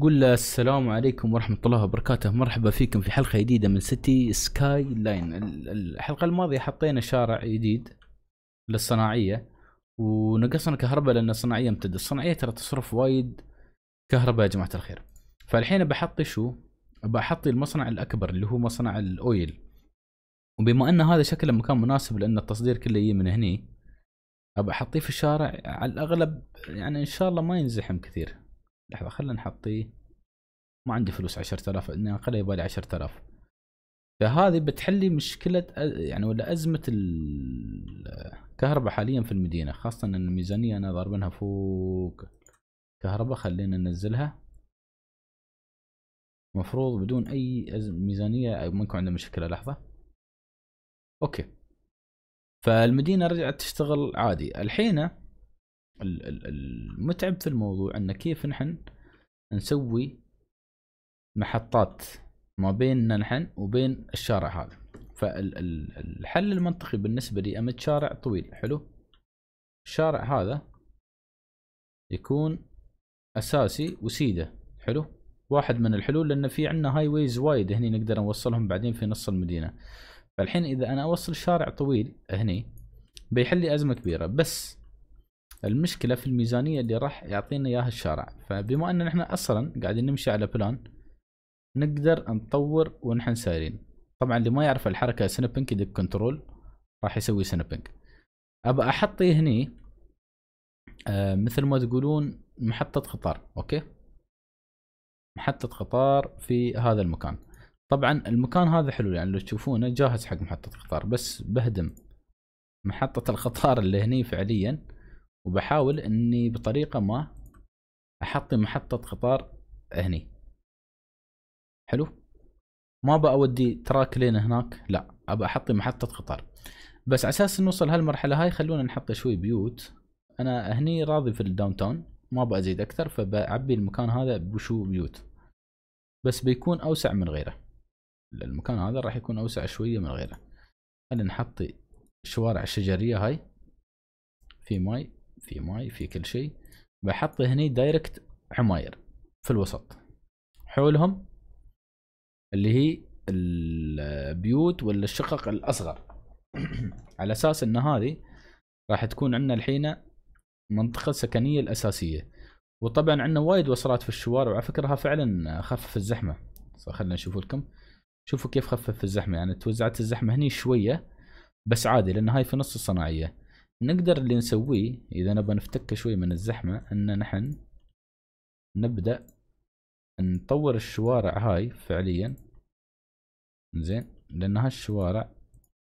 قول له السلام عليكم ورحمة الله وبركاته مرحبا فيكم في حلقة جديدة من سيتي سكاي لاين الحلقة الماضية حطينا شارع جديد للصناعية ونقصنا كهرباء لأن الصناعية امتدت الصناعية ترى تصرف وايد كهرباء يا جماعة الخير فالحين بحط شو بحط المصنع الأكبر اللي هو مصنع الأويل وبما أن هذا شكله مكان مناسب لأن التصدير كله يجي من هني أبى أحطيه في الشارع على الأغلب يعني إن شاء الله ما ينزحم كثير لحظة خلنا نحطيه ما عندي فلوس آلاف اني خلي يبالي عشرة آلاف فهذه بتحلي مشكلة يعني ولا أزمة الكهرباء حاليا في المدينة خاصة أن الميزانية أنا ضاربنها فوق كهرباء خلينا ننزلها مفروض بدون أي ميزانية ما يكون عندنا مشكلة لحظة أوكي فالمدينة رجعت تشتغل عادي الحين المتعب في الموضوع ان كيف نحن نسوي محطات ما بيننا نحن وبين الشارع هذا فالحل المنطقي بالنسبه لي امد شارع طويل حلو الشارع هذا يكون اساسي وسيده حلو واحد من الحلول لان في عندنا هاي ويز وايد هني نقدر نوصلهم بعدين في نص المدينه فالحين اذا انا اوصل شارع طويل هني بيحل لي ازمه كبيره بس المشكلة في الميزانية اللي راح يعطينا إياها الشارع فبما أن نحن أصلا قاعدين نمشي على بلان نقدر نطور ونحن سايرين طبعا اللي ما يعرف الحركة سنبنك يدق كنترول راح يسوي سنبنك أبى أحطي هني آه مثل ما تقولون محطة قطار أوكي محطة قطار في هذا المكان طبعا المكان هذا حلو يعني لو تشوفونه جاهز حق محطة قطار بس بهدم محطة القطار اللي هني فعليا وبحاول اني بطريقه ما احطي محطه قطار هني حلو ما بأودي تراك لين هناك لا ابى احطي محطه قطار بس على اساس نوصل هالمرحله هاي خلونا نحط شوي بيوت انا هني راضي في الداون تاون ما بزيد اكثر فبعبي المكان هذا بشو بيوت بس بيكون اوسع من غيره المكان هذا راح يكون اوسع شويه من غيره خلينا نحط الشوارع الشجريه هاي في ماي في ماي في كل شيء بحط هني دايركت عماير في الوسط حولهم اللي هي البيوت ولا الشقق الاصغر على اساس ان هذه راح تكون عندنا الحين منطقه سكنيه الاساسيه وطبعا عندنا وايد وصلات في الشوارع وعلى فكرة فعلا خفف الزحمه خلينا نشوف لكم شوفوا كيف خفف الزحمه يعني توزعت الزحمه هني شويه بس عادي لان هاي في نص الصناعيه نقدر اللي نسويه اذا نبغى نفتك شوي من الزحمة ان نحن نبدأ نطور الشوارع هاي فعليا زين لان هالشوارع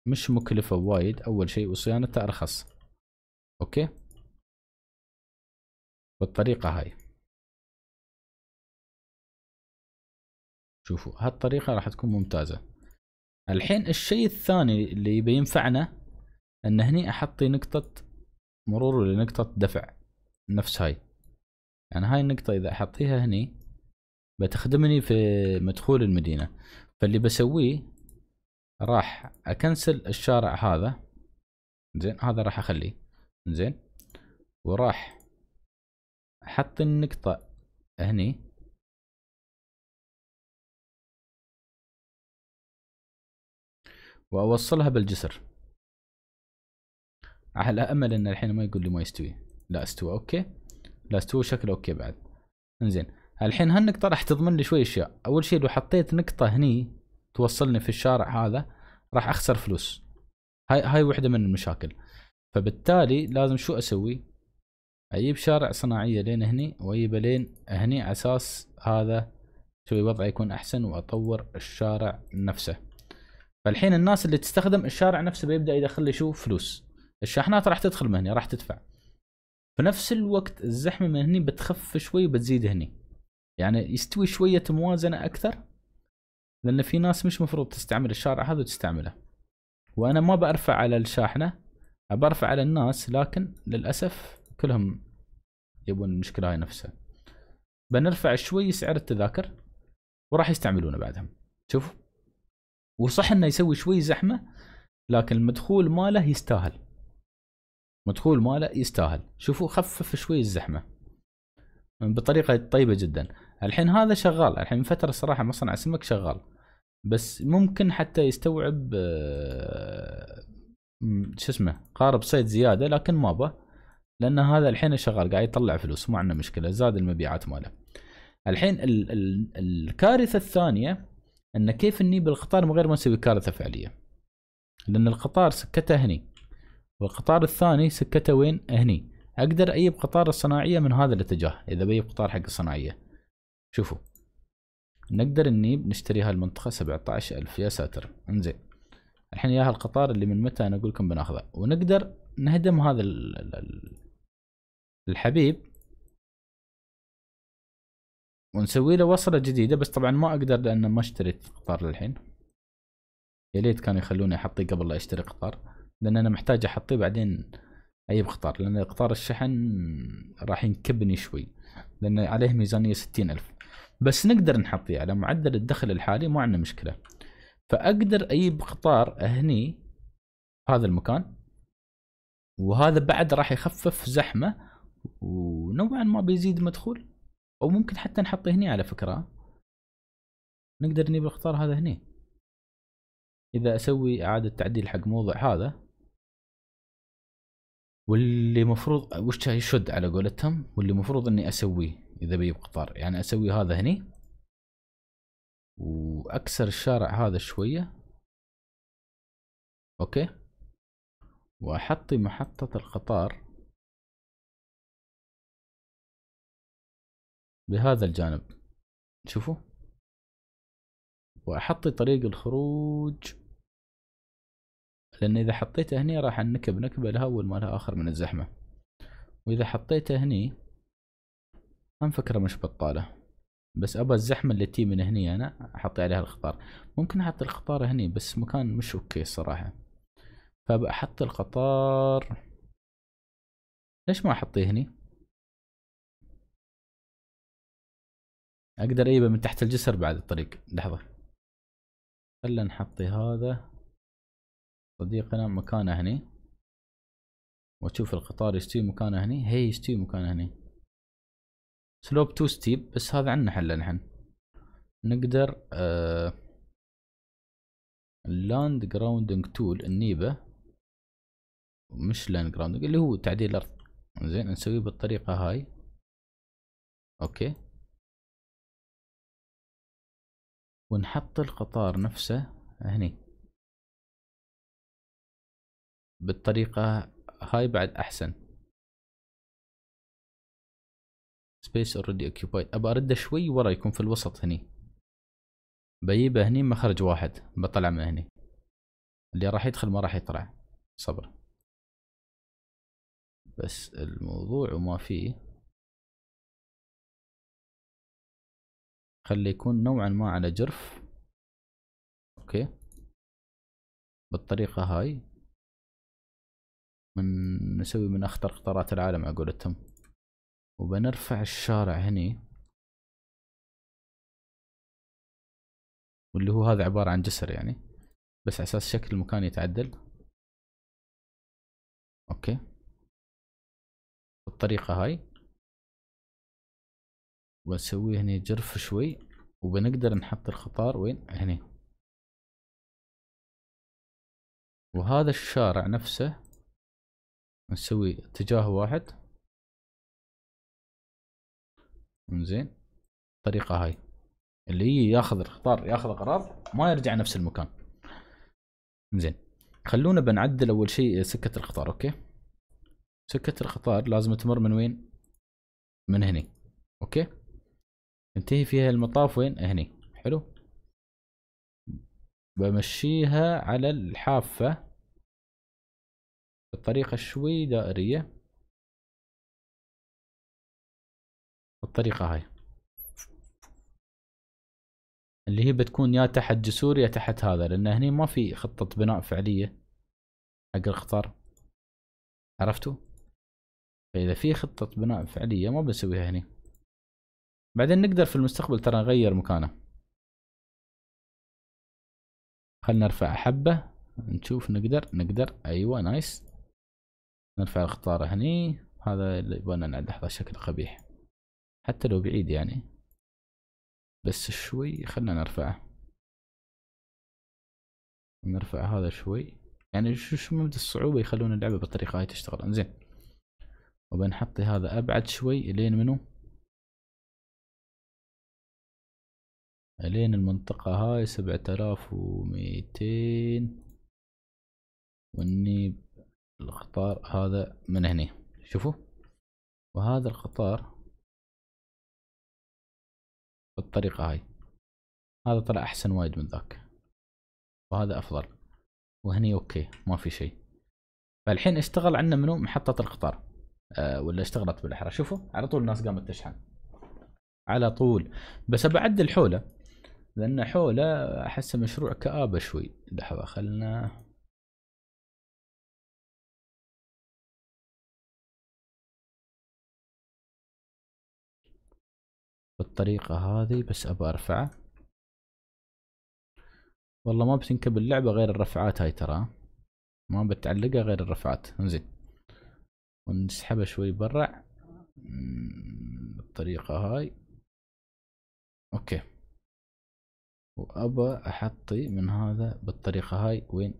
مش مكلفة وايد اول شيء وصيانتها ارخص اوكي بالطريقة هاي شوفوا هالطريقة راح تكون ممتازة الحين الشيء الثاني اللي بينفعنا ان هني احطي نقطة مرور لنقطة دفع نفس هاي يعني هاي النقطة اذا احطيها هني بتخدمني في مدخول المدينة فاللي بسويه راح اكنسل الشارع هذا زين هذا راح اخليه زين وراح احط النقطة هني واوصلها بالجسر على امل ان الحين ما يقول لي ما يستوي لا استوى اوكي لا استوى شكله اوكي بعد انزين الحين هالنقطه راح تضمن لي شوي اشياء اول شيء لو حطيت نقطه هني توصلني في الشارع هذا راح اخسر فلوس هاي هاي وحده من المشاكل فبالتالي لازم شو اسوي اجيب شارع صناعيه لين هني واجيبه لين هني على اساس هذا شوي وضعه يكون احسن واطور الشارع نفسه فالحين الناس اللي تستخدم الشارع نفسه بيبدا يدخل لي شو فلوس الشاحنات راح تدخل من هنا راح تدفع في نفس الوقت الزحمه من هنا بتخف شوي وبتزيد هني يعني يستوي شويه موازنه اكثر لان في ناس مش مفروض تستعمل الشارع هذا وتستعمله وانا ما برفع على الشاحنه برفع على الناس لكن للاسف كلهم يبون المشكله هاي نفسها بنرفع شوي سعر التذاكر وراح يستعملونه بعدهم شوفوا وصح انه يسوي شوي زحمه لكن المدخول ماله يستاهل مدخول ماله يستاهل شوفوا خفف شوي الزحمه بطريقه طيبه جدا الحين هذا شغال الحين من فتره صراحه مصنع السمك شغال بس ممكن حتى يستوعب آه، شو اسمه قارب صيد زياده لكن ما به لان هذا الحين شغال قاعد يطلع فلوس ما عندنا مشكله زاد المبيعات ماله الحين ال ال الكارثه الثانيه ان كيف نجيب القطار من غير ما نسوي كارثه فعليه لان القطار سكته هني والقطار الثاني سكته وين هني اقدر اجيب قطار الصناعيه من هذا الاتجاه اذا بجيب قطار حق الصناعيه شوفوا نقدر نجيب نشتري هالمنطقه 17000 يا ساتر انزين الحين يا القطار اللي من متى انا اقول لكم بناخذه ونقدر نهدم هذا الحبيب ونسوي له وصله جديده بس طبعا ما اقدر لان ما اشتريت قطار للحين يا ليت كانوا يخلوني احطيه قبل لا اشتري قطار لان انا محتاج احطيه بعدين اجيب قطار لان قطار الشحن راح ينكبني شوي لان عليه ميزانيه ستين الف بس نقدر نحطيه على معدل الدخل الحالي ما عندنا مشكله فاقدر اجيب قطار هني هذا المكان وهذا بعد راح يخفف زحمه ونوعا ما بيزيد المدخول او ممكن حتى نحطه هني على فكره نقدر نجيب القطار هذا هني اذا اسوي اعاده تعديل حق موضع هذا واللي مفروض وش يشد على قولتهم واللي مفروض اني اسويه اذا بجيب قطار يعني اسوي هذا هني واكسر الشارع هذا شوية اوكي واحطي محطة القطار بهذا الجانب شوفوا واحطي طريق الخروج لأن إذا حطيته هني راح أنكب نكبة لها أول ما لها آخر من الزحمة وإذا حطيته هني هم فكرة مش بطالة بس أبى الزحمة اللي تي من هني أنا أحط عليها الخطار ممكن أحط الخطار هني بس مكان مش أوكي الصراحة فبحط القطار ليش ما أحطيه هني؟ أقدر أجيبه من تحت الجسر بعد الطريق لحظة خلنا نحطي هذا صديقنا مكانه هني وتشوف القطار يستوي مكانه هني هي يستوي مكانه هني سلوب تو ستيب بس هذا عندنا حل نحن نقدر آه اللاند جراوندنج تول النيبه مش لاند جراوندنج اللي هو تعديل الارض زين نسويه بالطريقه هاي اوكي ونحط القطار نفسه هني بالطريقة هاي بعد احسن سبيس اوريدي اوكيبايد ابى ارده شوي ورا يكون في الوسط هني بجيبه هني مخرج واحد بطلع من هني اللي راح يدخل ما راح يطلع صبر بس الموضوع وما فيه خلي يكون نوعا ما على جرف اوكي بالطريقة هاي من نسوي من اخطر قطارات العالم على قولتهم وبنرفع الشارع هني واللي هو هذا عبارة عن جسر يعني بس على اساس شكل المكان يتعدل اوكي بالطريقة هاي بنسوي هني جرف شوي وبنقدر نحط الخطار وين هني وهذا الشارع نفسه نسوي اتجاه واحد انزين الطريقة هاي اللي يجي ياخذ الخطار ياخذ قرار ما يرجع نفس المكان زين خلونا بنعدل اول شيء سكة القطار اوكي سكة القطار لازم تمر من وين من هني اوكي ينتهي فيها المطاف وين هني حلو بمشيها على الحافة بطريقة شوي دائرية بالطريقة هاي اللي هي بتكون يا تحت جسور يا تحت هذا لان هني ما في خطة بناء فعلية حق القطار عرفتوا فاذا في خطة بناء فعلية ما بنسويها هني بعدين نقدر في المستقبل ترى نغير مكانه خلنا نرفع حبة نشوف نقدر نقدر ايوه نايس نرفع الخطار هني هذا اللي يبغانا نعد هذا شكل قبيح حتى لو بعيد يعني بس شوي خلنا نرفعه نرفع هذا شوي يعني شو شو مدى الصعوبة يخلون اللعبة بالطريقة هاي تشتغل انزين وبنحط هذا ابعد شوي الين منو الين المنطقة هاي سبعة آلاف وميتين والنيب القطار هذا من هنا شوفوا وهذا القطار بالطريقة هاي هذا طلع أحسن وايد من ذاك وهذا أفضل وهني أوكي ما في شيء فالحين اشتغل عندنا منو محطة القطار أه ولا اشتغلت بالأحرى شوفوا على طول الناس قامت تشحن على طول بس بعدل حوله لأن حوله أحسه مشروع كآبة شوي لحظة خلنا بالطريقة هذه بس ابى ارفعه والله ما بتنكب اللعبة غير الرفعات هاي ترى ما بتعلقها غير الرفعات انزين ونسحبها شوي برا بالطريقة هاي اوكي وابى احطي من هذا بالطريقة هاي وين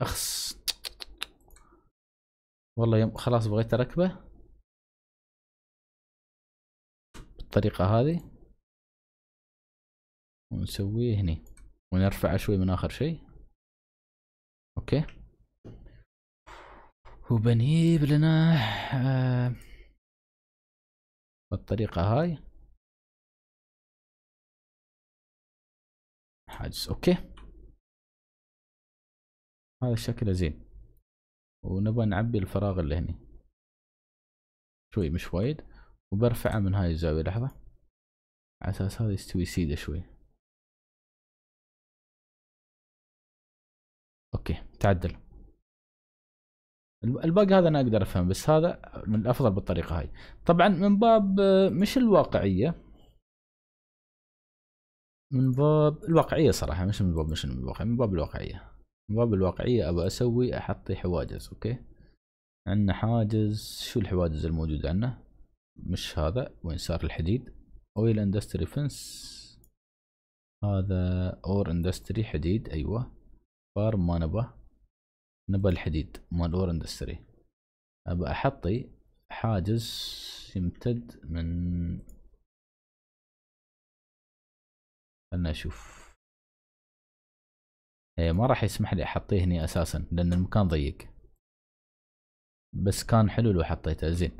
اخس والله يوم خلاص بغيت اركبه بالطريقة هذه ونسويه هني ونرفعه شوي من اخر شيء اوكي وبنجيب لنا آه. بالطريقة هاي حاجز اوكي هذا شكله زين ونبغى نعبي الفراغ اللي هني شوي مش وايد وبرفعه من هاي الزاوية لحظة على اساس هذا يستوي سيده شوي اوكي تعدل الباقي هذا انا اقدر افهم بس هذا من الافضل بالطريقه هاي طبعا من باب مش الواقعيه من باب الواقعيه صراحه مش من باب مش من باب الواقعيه من باب الواقعيه باب الواقعية أبى أسوي أحطي حواجز أوكي عندنا حاجز شو الحواجز الموجودة عندنا مش هذا وين صار الحديد اويل اندستري فنس هذا اور اندستري حديد ايوه فارم ما نبى نبى الحديد مال اور اندستري ابى احطي حاجز يمتد من خلنا اشوف ايه ما راح يسمح لي احطيه هنا اساسا لان المكان ضيق بس كان حلو لو حطيته زين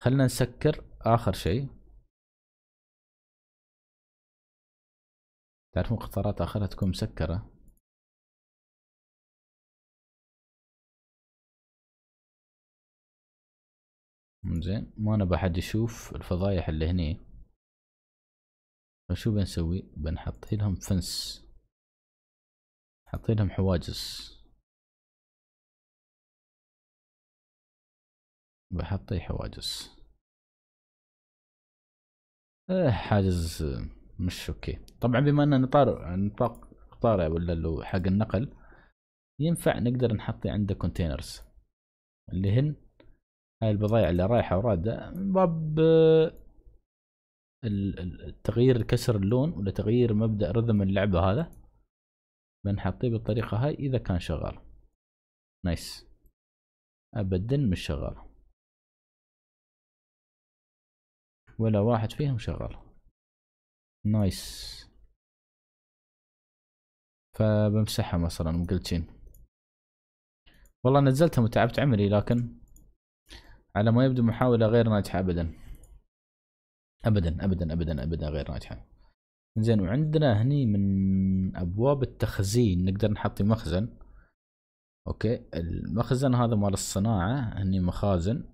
خلنا نسكر اخر شيء تعرفون قطارات اخرها تكون مسكره زين ما نبى حد يشوف الفضايح اللي هني فشو بنسوي بنحط لهم فنس حاطينهم حواجز بحطي حواجز اه حاجز مش اوكي طبعا بما ان نطار نطاق طارئ ولا اللي حق النقل ينفع نقدر نحطي عنده كونتينرز اللي هن هاي البضائع اللي رايحه ورادة من باب التغيير كسر اللون ولا تغيير مبدا رذم اللعبه هذا بنحطيه بالطريقة هاي إذا كان شغال نايس أبدا مش شغال ولا واحد فيهم شغال نايس فبمسحها مثلا مقلتين والله نزلتها وتعبت عمري لكن على ما يبدو محاولة غير ناجحة أبدا أبدا أبدا أبدا أبدا غير ناجحة زين وعندنا هني من ابواب التخزين نقدر نحط مخزن اوكي المخزن هذا مال الصناعه هني مخازن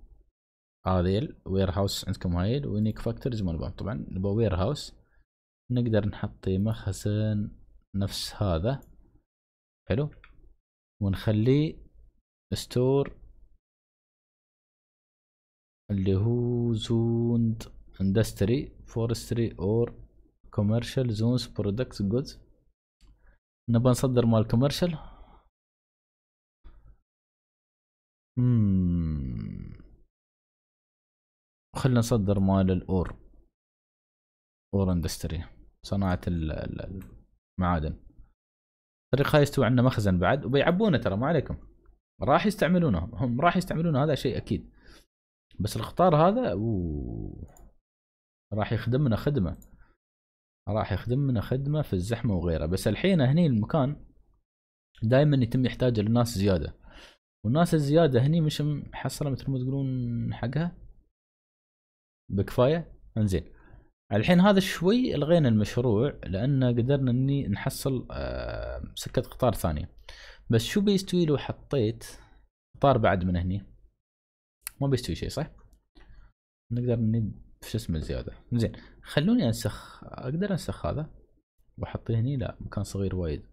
هذيل وير هاوس عندكم هايل ونيك فاكتورز مال بام طبعا نبغى وير هاوس نقدر نحط مخزن نفس هذا حلو ونخليه ستور اللي هو زوند اندستري فورستري اور كوميرشال زونز برودكتس جودز نبغى نصدر مال كوميرشال hmm. خلينا نصدر مال الاور اور اندستري صناعة المعادن الطريقة هاي يستوي عندنا مخزن بعد وبيعبونه ترى ما عليكم راح يستعملونه هم راح يستعملونه هذا شيء اكيد بس القطار هذا أوه. راح يخدمنا خدمة راح يخدمنا خدمه في الزحمه وغيره بس الحين هني المكان دائما يتم يحتاج للناس زياده والناس الزياده هني مش محصله مثل ما تقولون حقها بكفايه انزين الحين هذا شوي الغينا المشروع لان قدرنا اني نحصل آه، سكه قطار ثانيه بس شو بيستوي لو حطيت قطار بعد من هني ما بيستوي شيء صح نقدر ند شو اسمه زياده زين خلوني انسخ اقدر انسخ هذا واحطه هني لا مكان صغير وايد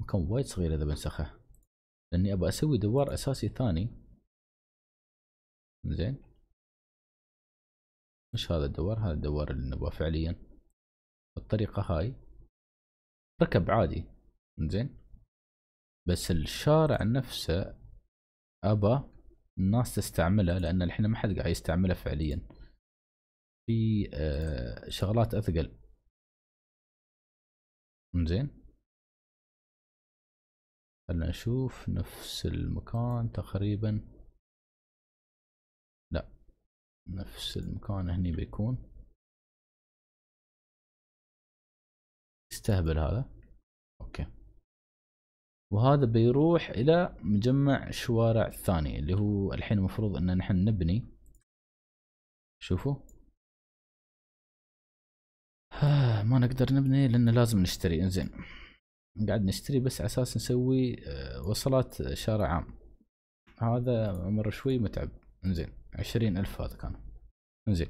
مكان وايد صغير اذا بنسخه لاني ابى اسوي دوار اساسي ثاني زين مش هذا الدوار هذا الدوار اللي نبغاه فعليا بالطريقة هاي ركب عادي زين بس الشارع نفسه أبى الناس تستعمله لأن الحين ما حد قاعد يستعمله فعليا في آه، شغلات اثقل زين خلنا نشوف نفس المكان تقريبا لا نفس المكان هني بيكون يستهبل هذا اوكي وهذا بيروح الى مجمع شوارع الثاني اللي هو الحين المفروض ان نحن نبني شوفوا آه، ما نقدر نبني لان لازم نشتري انزين قاعد نشتري بس على اساس نسوي آه، وصلات شارع عام هذا عمر شوي متعب انزين عشرين الف هذا كان انزين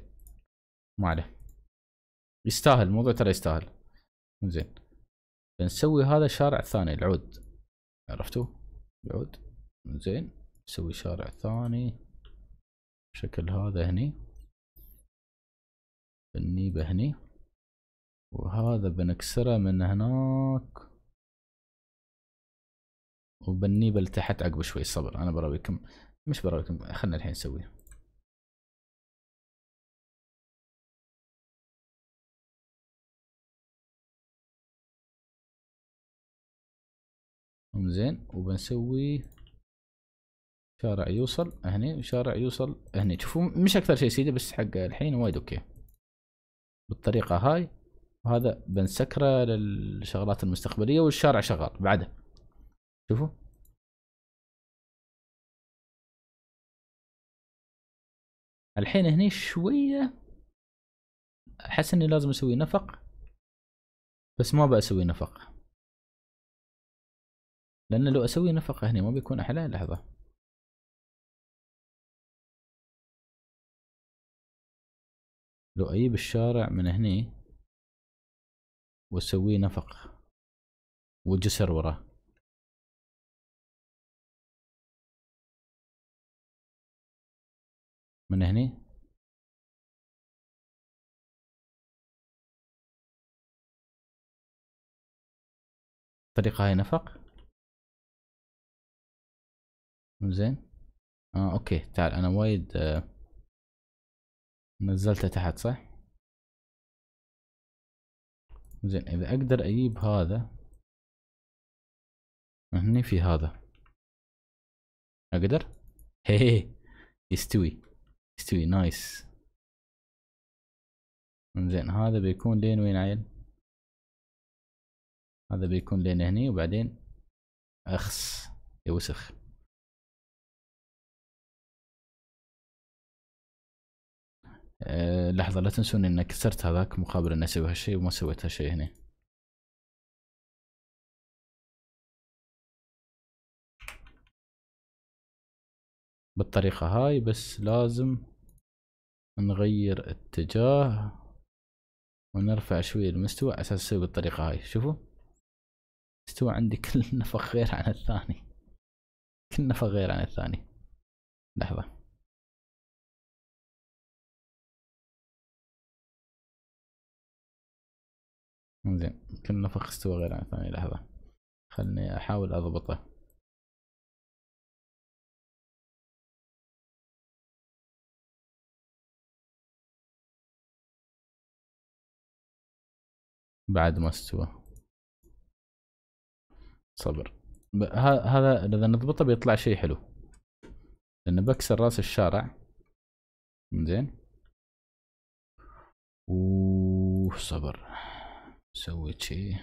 ما عليه يستاهل الموضوع ترى يستاهل انزين نسوي هذا شارع ثاني العود عرفتوا العود انزين نسوي شارع ثاني شكل هذا هني بنيبه هني وهذا بنكسره من هناك وبنيبه لتحت عقب شوي صبر انا براويكم مش براويكم خلنا الحين نسويه زين وبنسوي شارع يوصل هني وشارع يوصل هني شوفوا مش اكثر شيء سيدي بس حق الحين وايد اوكي بالطريقه هاي وهذا بنسكره للشغلات المستقبليه والشارع شغال بعده شوفوا الحين هني شويه احس اني لازم اسوي نفق بس ما بسوي نفق لان لو اسوي نفق هنا ما بيكون احلى لحظه لو اجيب الشارع من هني وسوي نفق وجسر وراه من هني الطريقة هاي نفق زين آه اوكي تعال انا وايد آه نزلته تحت صح زين اذا اقدر اجيب هذا هني في هذا اقدر هي يستوي يستوي نايس زين هذا بيكون لين وين عيل هذا بيكون لين هني وبعدين اخس يوسخ آه، لحظة لا تنسون ان كسرت هذاك مقابل اني اسوي هالشيء وما سويت هالشيء هنا بالطريقة هاي بس لازم نغير اتجاه ونرفع شوية المستوى أساس أسوي بالطريقة هاي شوفوا استوى عندي كل نفخ غير عن الثاني كل نفخ غير عن الثاني لحظة زين كل نفخ استوى غير عن ثاني لحظة خلني أحاول أضبطه بعد ما استوى صبر هذا اذا نضبطه بيطلع شيء حلو لان بكسر راس الشارع زين وصبر نسوي شيء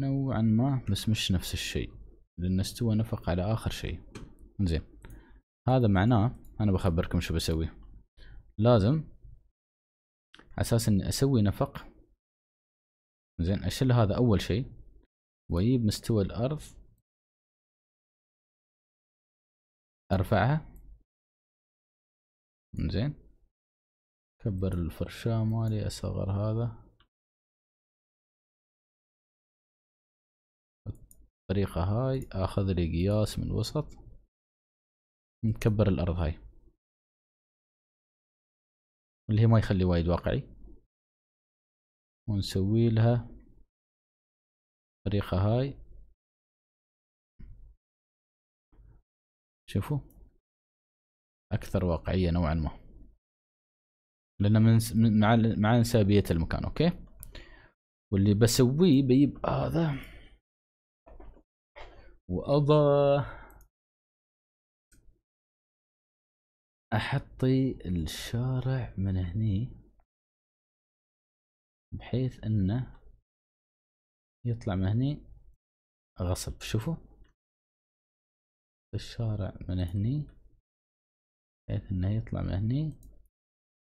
نوعا ما بس مش نفس الشيء لان استوى نفق على اخر شيء زين هذا معناه انا بخبركم شو بسوي لازم اساس اني اسوي نفق زين اشل هذا اول شيء واجيب مستوى الارض ارفعها زين كبر الفرشاة مالي اصغر هذا بالطريقة هاي اخذ لي قياس من وسط نكبر الارض هاي اللي هي ما يخلي وايد واقعي ونسوي لها الطريقة هاي شوفوا اكثر واقعيه نوعا ما لان من مع مع انسابيه المكان اوكي واللي بسويه بجيب هذا واضع احطي الشارع من هني بحيث انه يطلع من هني غصب شوفوا الشارع من هني بحيث انه يطلع من هني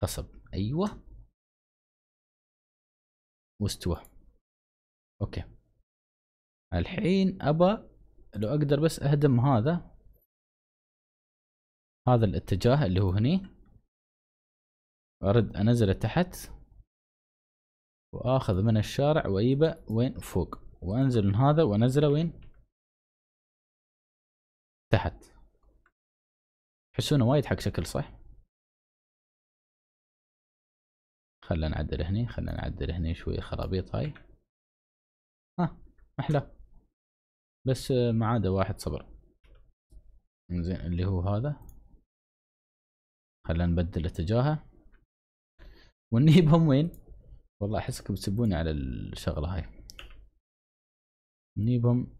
قصب ايوه واستوى اوكي الحين ابى لو اقدر بس اهدم هذا هذا الاتجاه اللي هو هني ارد انزله تحت واخذ من الشارع واجيبه وين فوق وانزل من هذا وانزله وين تحت حسونه وايد حق شكل صح خلنا نعدل هني خلنا نعدل هني شوي خرابيط هاي ها آه، احلى بس آه، ما عاد واحد صبر زين اللي هو هذا خلنا نبدل اتجاهه ونيبهم وين والله احسكم تسبوني على الشغله هاي نيبهم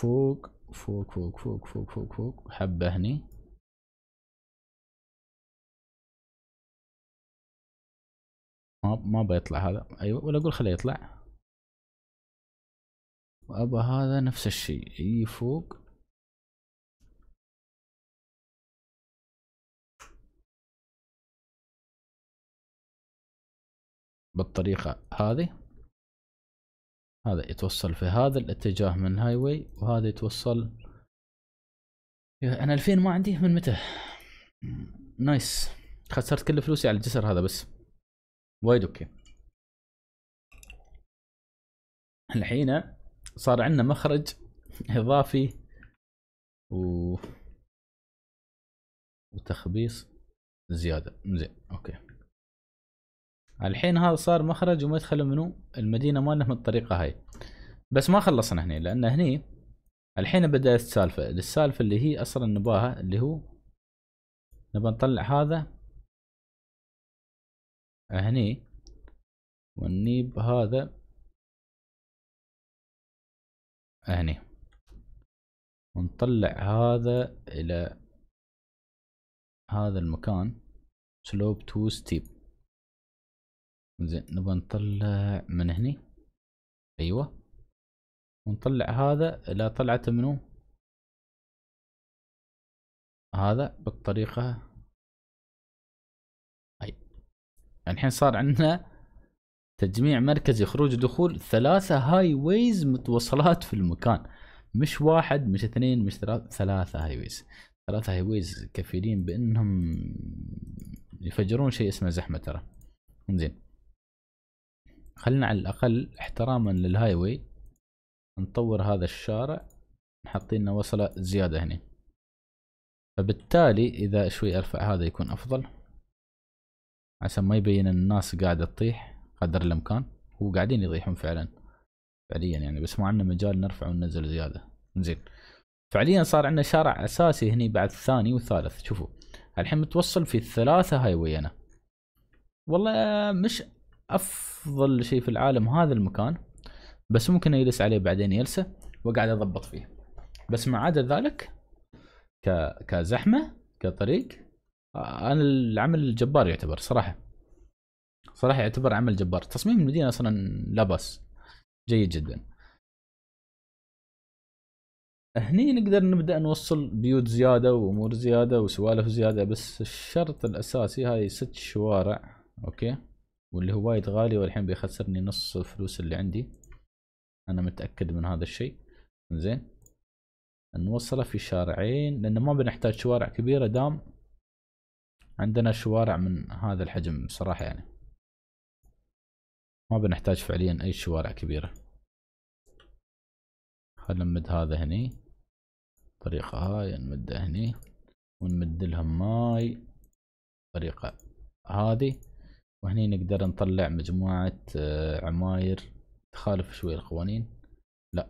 فوق فوق فوق فوق فوق فوق فوق حبه هني ما ما بيطلع هذا ايوه ولا اقول خليه يطلع وابى هذا نفس الشيء يجي فوق بالطريقة هذه هذا يتوصل في هذا الاتجاه من هاي واي وهذا يتوصل انا الفين ما عندي من متى نايس خسرت كل فلوسي على الجسر هذا بس وايد اوكي الحين صار عندنا مخرج اضافي و وتخبيص زياده زين اوكي الحين هذا صار مخرج ومدخل منو المدينه مالنا من الطريقه هاي بس ما خلصنا هني لان هني الحين بدات السالفه السالفه اللي هي اصلا نباها اللي هو نبى نطلع هذا هني والنيب هذا هني ونطلع هذا الى هذا المكان سلوب تو ستيب زين نبغى نطلع من هني ايوه ونطلع هذا الى طلعته منو هذا بالطريقة يعني الحين صار عندنا تجميع مركزي خروج ودخول ثلاثة هاي ويز متوصلات في المكان مش واحد مش اثنين مش ثلاثة ثلاثة هاي ويز ثلاثة هاي ويز كفيلين بانهم يفجرون شيء اسمه زحمة ترى زين خلينا على الاقل احتراما للهاي واي نطور هذا الشارع نحط لنا وصلة زيادة هنا فبالتالي اذا شوي ارفع هذا يكون افضل عشان ما يبين الناس قاعدة تطيح قدر الامكان هو قاعدين يطيحون فعلا فعليا يعني بس ما عندنا مجال نرفع وننزل زيادة زين فعليا صار عندنا شارع اساسي هني بعد الثاني والثالث شوفوا الحين متوصل في الثلاثة هاي ويانا والله مش افضل شيء في العالم هذا المكان بس ممكن اجلس عليه بعدين يلسه وقاعد اضبط فيه بس ما عدا ذلك ك... كزحمه كطريق آه، انا العمل الجبار يعتبر صراحه صراحه يعتبر عمل جبار تصميم المدينه اصلا لا باس جيد جدا هني نقدر نبدا نوصل بيوت زياده وامور زياده وسوالف زياده بس الشرط الاساسي هاي ست شوارع اوكي واللي هو وايد غالي والحين بيخسرني نص الفلوس اللي عندي انا متاكد من هذا الشيء زين نوصله في شارعين لانه ما بنحتاج شوارع كبيره دام عندنا شوارع من هذا الحجم بصراحة يعني ما بنحتاج فعليا أي شوارع كبيرة خلنا نمد هذا هني طريقة هاي نمدها هني ونمد لهم ماي طريقة هذه وهني نقدر نطلع مجموعة آه، عماير تخالف شوي القوانين لا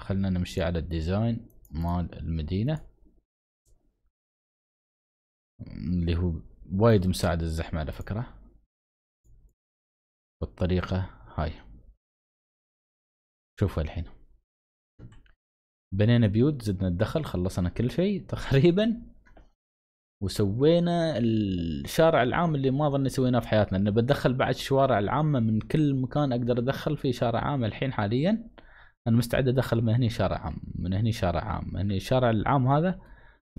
خلنا نمشي على الديزاين مال المدينة اللي هو وايد مساعد الزحمة على فكرة بالطريقة هاي شوفوا الحين بنينا بيوت زدنا الدخل خلصنا كل شيء تقريبا وسوينا الشارع العام اللي ما ظني سويناه في حياتنا انه بتدخل بعد الشوارع العامة من كل مكان اقدر ادخل فيه شارع عام الحين حاليا انا مستعد ادخل من هني شارع عام من هني شارع عام من هني الشارع العام هذا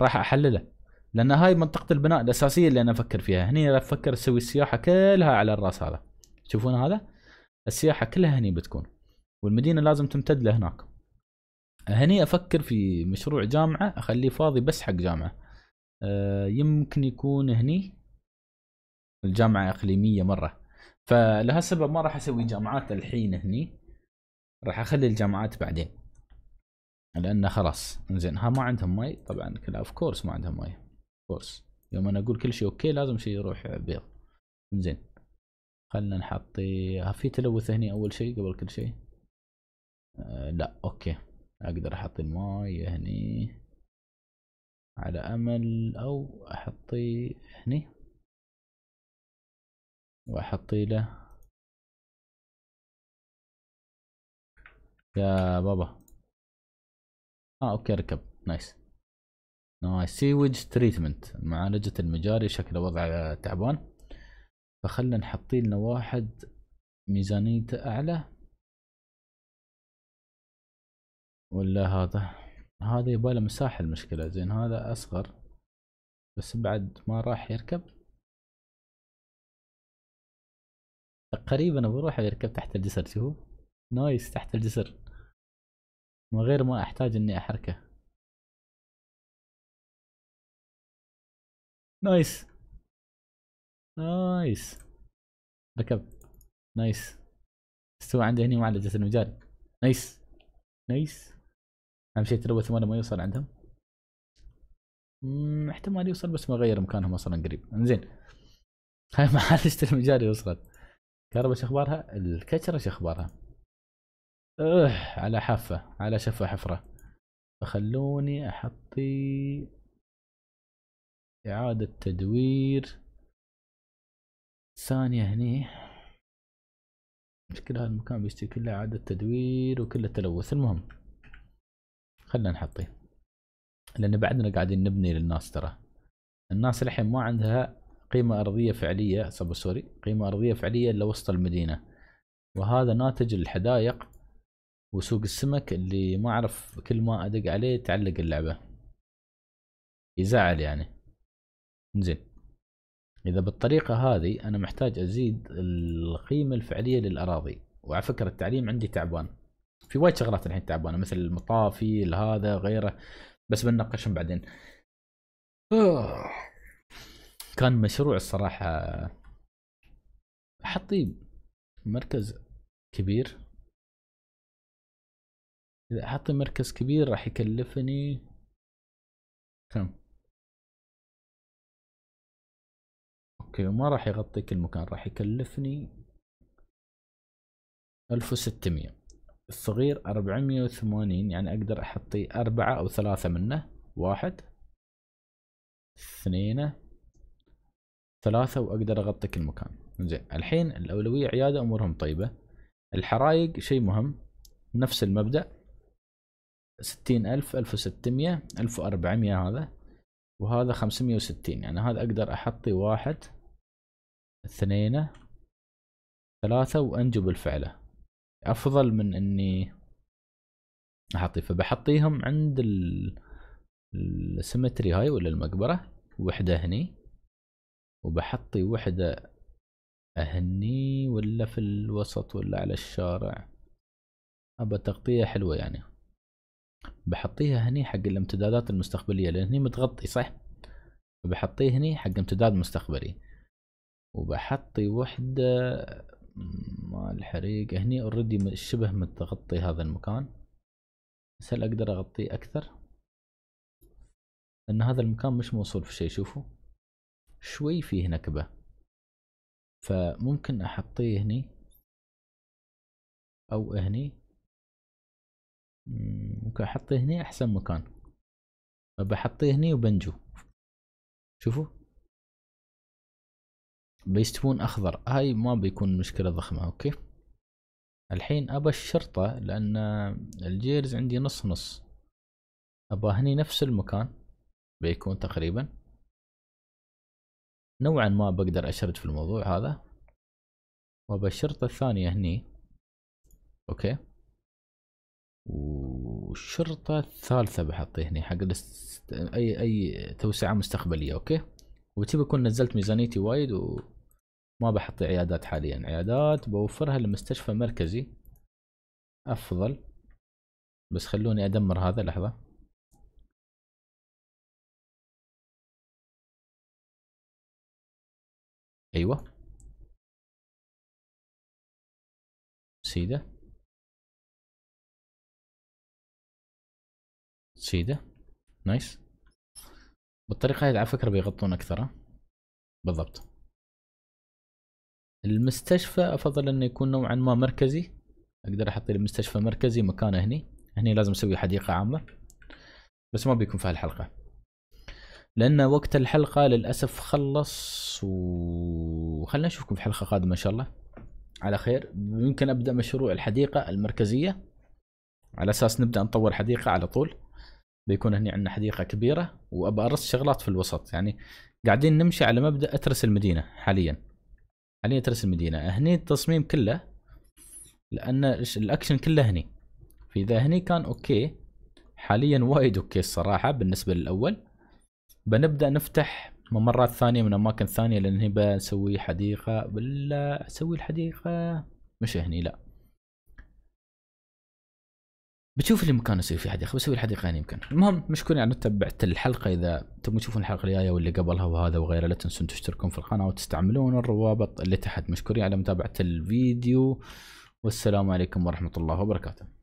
راح احلله لان هاي منطقه البناء الاساسيه اللي انا افكر فيها هني افكر اسوي السياحه كلها على الراس هذا تشوفون هذا السياحه كلها هني بتكون والمدينه لازم تمتد لهناك هني افكر في مشروع جامعه اخليه فاضي بس حق جامعه أه يمكن يكون هني الجامعه اقليميه مره فلهالسبب ما راح اسوي جامعات الحين هني راح اخلي الجامعات بعدين لانه خلاص زين ها ما عندهم ماي طبعا كلا اوف كورس ما عندهم ماي كورس يوم انا اقول كل شيء اوكي لازم شيء يروح بيض زين خلنا نحطي في تلوث هني اول شيء قبل كل شيء آه، لا اوكي اقدر احط الماي هني على امل او احطي هني واحطي له يا بابا اه اوكي ركب نايس نايس سيوج تريتمنت معالجة المجاري شكله وضعه تعبان فخلنا نحطي لنا واحد ميزانيته أعلى ولا هذا هذا يباله مساحة المشكلة زين هذا أصغر بس بعد ما راح يركب تقريبا بروح يركب تحت الجسر شوفوا نايس تحت الجسر من غير ما أحتاج إني أحركه نايس نايس ركب نايس استوى عندي هني معالجة المجال نايس نايس اهم شيء تلوث ما يوصل عندهم احتمال يوصل بس ما غير مكانهم اصلا قريب انزين هاي معالجة المجال وصلت كهرباء شو اخبارها الكشرة شو اخبارها أه على حافة على شفة حفرة فخلوني احطي إعادة تدوير ثانية هني مشكلة هالمكان بيشتري كله إعادة تدوير وكله تلوث المهم خلنا نحطه لأن بعدنا قاعدين نبني للناس ترى الناس الحين ما عندها قيمة أرضية فعلية سوري قيمة أرضية فعلية إلا وسط المدينة وهذا ناتج الحدائق وسوق السمك اللي ما أعرف كل ما أدق عليه تعلق اللعبة يزعل يعني زين اذا بالطريقه هذه انا محتاج ازيد القيمه الفعليه للاراضي وعلى فكره التعليم عندي تعبان في وايد شغلات الحين تعبانه مثل المطافي هذا غيره بس بنناقشهم بعدين كان مشروع الصراحه حطي مركز كبير اذا حطي مركز كبير راح يكلفني كم اوكي وما راح يغطي كل مكان راح يكلفني ألف وستمية الصغير أربعمية وثمانين يعني أقدر أحطي أربعة أو ثلاثة منه واحد اثنين ثلاثة وأقدر أغطي كل مكان زين الحين الأولوية عيادة أمورهم طيبة الحرايق شيء مهم نفس المبدأ ستين ألف ألف وستمية ألف وأربعمية هذا وهذا خمسمية وستين يعني هذا أقدر أحطي واحد اثنين ثلاثة وانجب الفعلة افضل من اني احطي فبحطيهم عند السيمتري هاي ولا المقبرة وحدة هني وبحطي وحدة هني ولا في الوسط ولا على الشارع ابى تغطية حلوة يعني بحطيها هني حق الامتدادات المستقبلية لان هني متغطي صح بحطيه هني حق امتداد مستقبلي وبحطي وحدة مع الحريق هني اوريدي شبه متغطي هذا المكان بس هل اقدر اغطيه اكثر لان هذا المكان مش موصول في شيء شوفوا شوي فيه نكبة فممكن احطيه هني او هني ممكن احطه هني احسن مكان بحطيه هني وبنجو شوفوا بيستوون اخضر هاي ما بيكون مشكلة ضخمة اوكي الحين ابى الشرطة لان الجيرز عندي نص نص ابى هني نفس المكان بيكون تقريبا نوعا ما بقدر اشرد في الموضوع هذا وابى الشرطة الثانية هني اوكي والشرطة الثالثة بحطها هني حق اي اي توسعة مستقبلية اوكي وتبي اكون نزلت ميزانيتي وايد و ما بحط عيادات حاليا عيادات بوفرها لمستشفى مركزي افضل بس خلوني ادمر هذا لحظة ايوه سيدة سيدة نايس بالطريقة هذه على فكرة بيغطون اكثر بالضبط المستشفى افضل انه يكون نوعا ما مركزي اقدر احط لي مستشفى مركزي مكانه هني هني لازم اسوي حديقه عامه بس ما بيكون في هالحلقه لان وقت الحلقه للاسف خلص وخلنا نشوفكم في حلقه قادمه ان شاء الله على خير يمكن ابدا مشروع الحديقه المركزيه على اساس نبدا نطور حديقه على طول بيكون هني عندنا حديقه كبيره وابى ارص شغلات في الوسط يعني قاعدين نمشي على مبدا اترس المدينه حاليا حاليا ترسم مدينه هني التصميم كله لان الاكشن كله هني فاذا هني كان اوكي حاليا وايد اوكي الصراحه بالنسبه للاول بنبدا نفتح ممرات ثانيه من اماكن ثانيه لان هني بسوي حديقه ولا اسوي الحديقه مش هني لا بتشوف اللي مكان يصير في حديقه بسوي الحديقه يعني يمكن المهم مشكور يعني تبعت الحلقه اذا تبون تشوفون الحلقه الجايه واللي قبلها وهذا وغيره لا تنسون تشتركون في القناه وتستعملون الروابط اللي تحت مشكورين على متابعه الفيديو والسلام عليكم ورحمه الله وبركاته